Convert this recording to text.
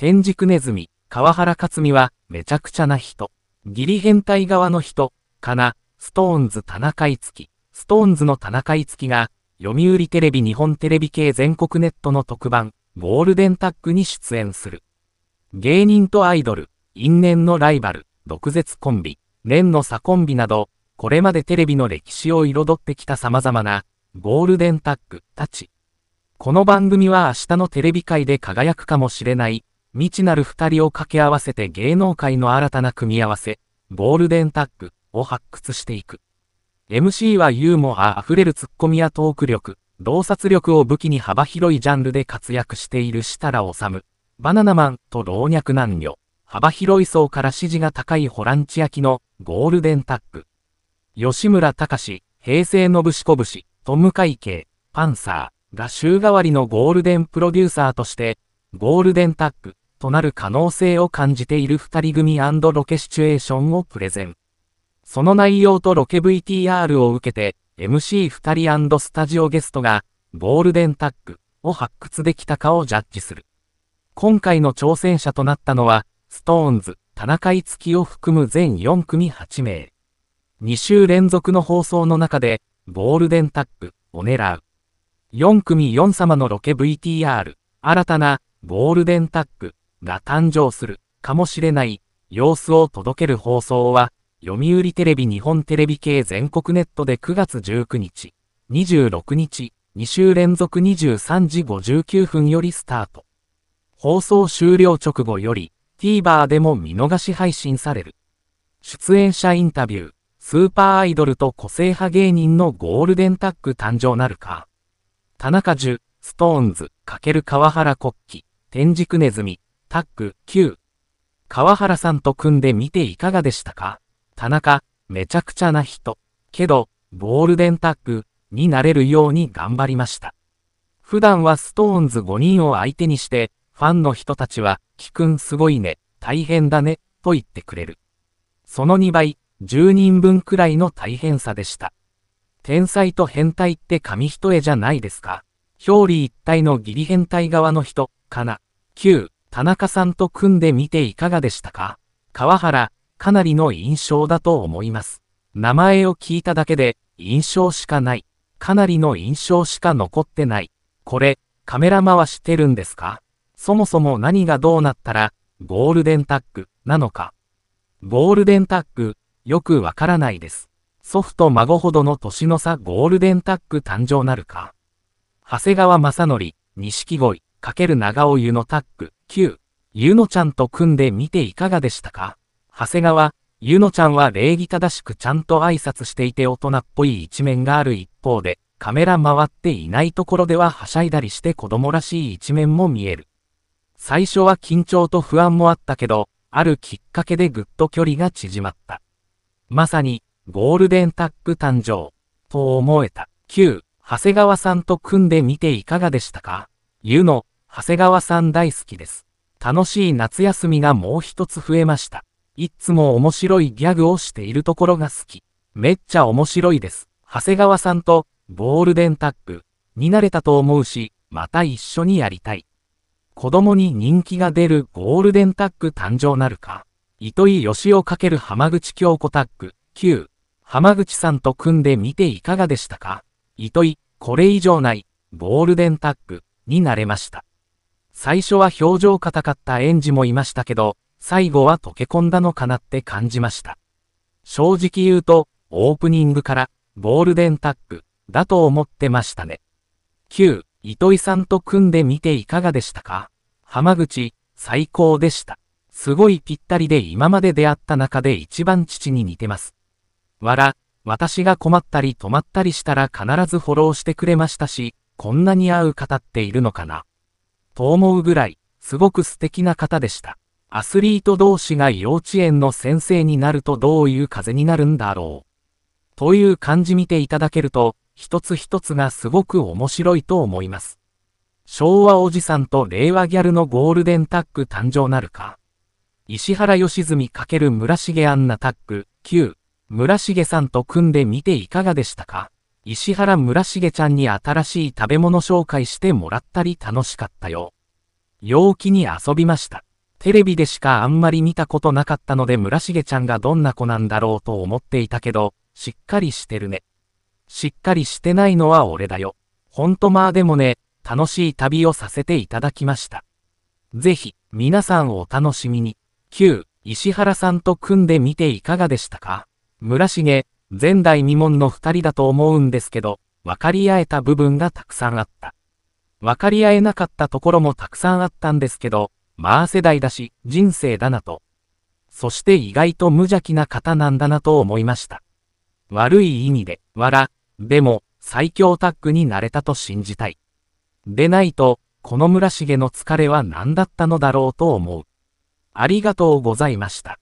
天竺ネズミ、川原克美は、めちゃくちゃな人。義理変態側の人、かな、ストーンズ田中いつき。ストーンズの田中いつきが、読売テレビ日本テレビ系全国ネットの特番、ゴールデンタッグに出演する。芸人とアイドル、因縁のライバル、毒舌コンビ、年の差コンビなど、これまでテレビの歴史を彩ってきた様々な、ゴールデンタッグたち。この番組は明日のテレビ界で輝くかもしれない、未知なる二人を掛け合わせて芸能界の新たな組み合わせ、ゴールデンタッグを発掘していく。MC はユーモア溢れるツッコミやトーク力、洞察力を武器に幅広いジャンルで活躍している設楽治、バナナマンと老若男女、幅広い層から支持が高いホランチ焼きのゴールデンタッグ。吉村隆、平成のぶしこぶし、トム会計、パンサーが週替わりのゴールデンプロデューサーとして、ゴールデンタッグとなる可能性を感じている二人組ロケシチュエーションをプレゼン。その内容とロケ VTR を受けて、MC2 人スタジオゲストが、ゴールデンタッグを発掘できたかをジャッジする。今回の挑戦者となったのは、ストーンズ、田中いつきを含む全4組8名。2週連続の放送の中で、ゴールデンタッグを狙う。4組4様のロケ VTR、新たなゴールデンタッグが誕生するかもしれない様子を届ける放送は、読売テレビ日本テレビ系全国ネットで9月19日、26日、2週連続23時59分よりスタート。放送終了直後より TVer でも見逃し配信される。出演者インタビュー、スーパーアイドルと個性派芸人のゴールデンタッグ誕生なるか。田中樹、ストーンズ、かける川原国旗、天竺ネズミ、タッグ9。川原さんと組んでみていかがでしたか田中、めちゃくちゃな人。けど、ゴールデンタッグになれるように頑張りました。普段はストーンズ5人を相手にして、ファンの人たちは、キくんすごいね、大変だね、と言ってくれる。その2倍、10人分くらいの大変さでした。天才と変態って紙一重じゃないですか。表裏一体の義理変態側の人、かな。9。田中さんと組んでみていかがでしたか川原、かなりの印象だと思います。名前を聞いただけで、印象しかない。かなりの印象しか残ってない。これ、カメラ回してるんですかそもそも何がどうなったら、ゴールデンタッグ、なのか。ゴールデンタッグ、よくわからないです。祖父と孫ほどの年の差ゴールデンタッグ誕生なるか。長谷川正則、錦鯉、かける長尾湯のタッグ、9、ゆのちゃんと組んでみていかがでしたか長谷川、ゆのちゃんは礼儀正しくちゃんと挨拶していて大人っぽい一面がある一方で、カメラ回っていないところでははしゃいだりして子供らしい一面も見える。最初は緊張と不安もあったけど、あるきっかけでぐっと距離が縮まった。まさに、ゴールデンタッグ誕生、と思えた。9、長谷川さんと組んでみていかがでしたかゆの、長谷川さん大好きです。楽しい夏休みがもう一つ増えました。いつも面白いギャグをしているところが好き。めっちゃ面白いです。長谷川さんとゴールデンタッグになれたと思うし、また一緒にやりたい。子供に人気が出るゴールデンタッグ誕生なるか。糸井義をかける浜口京子タッグ9。浜口さんと組んでみていかがでしたか糸井、これ以上ない、ゴールデンタッグになれました。最初は表情硬かった園児もいましたけど、最後は溶け込んだのかなって感じました。正直言うと、オープニングからゴールデンタック、だと思ってましたね。9、糸井さんと組んでみていかがでしたか浜口、最高でした。すごいぴったりで今まで出会った中で一番父に似てます。わら、私が困ったり止まったりしたら必ずフォローしてくれましたし、こんなに会う方っているのかな。と思うぐらい、すごく素敵な方でした。アスリート同士が幼稚園の先生になるとどういう風になるんだろう。という感じ見ていただけると、一つ一つがすごく面白いと思います。昭和おじさんと令和ギャルのゴールデンタッグ誕生なるか。石原良純×村重アンナタッグ9、村重さんと組んでみていかがでしたか石原村重ちゃんに新しい食べ物紹介してもらったり楽しかったよ。陽気に遊びました。テレビでしかあんまり見たことなかったので村重ちゃんがどんな子なんだろうと思っていたけど、しっかりしてるね。しっかりしてないのは俺だよ。ほんとまあでもね、楽しい旅をさせていただきました。ぜひ、皆さんお楽しみに。旧、石原さんと組んでみていかがでしたか村重、前代未聞の二人だと思うんですけど、分かり合えた部分がたくさんあった。分かり合えなかったところもたくさんあったんですけど、まあ世代だし、人生だなと。そして意外と無邪気な方なんだなと思いました。悪い意味で、笑、でも、最強タッグになれたと信じたい。でないと、この村重の疲れは何だったのだろうと思う。ありがとうございました。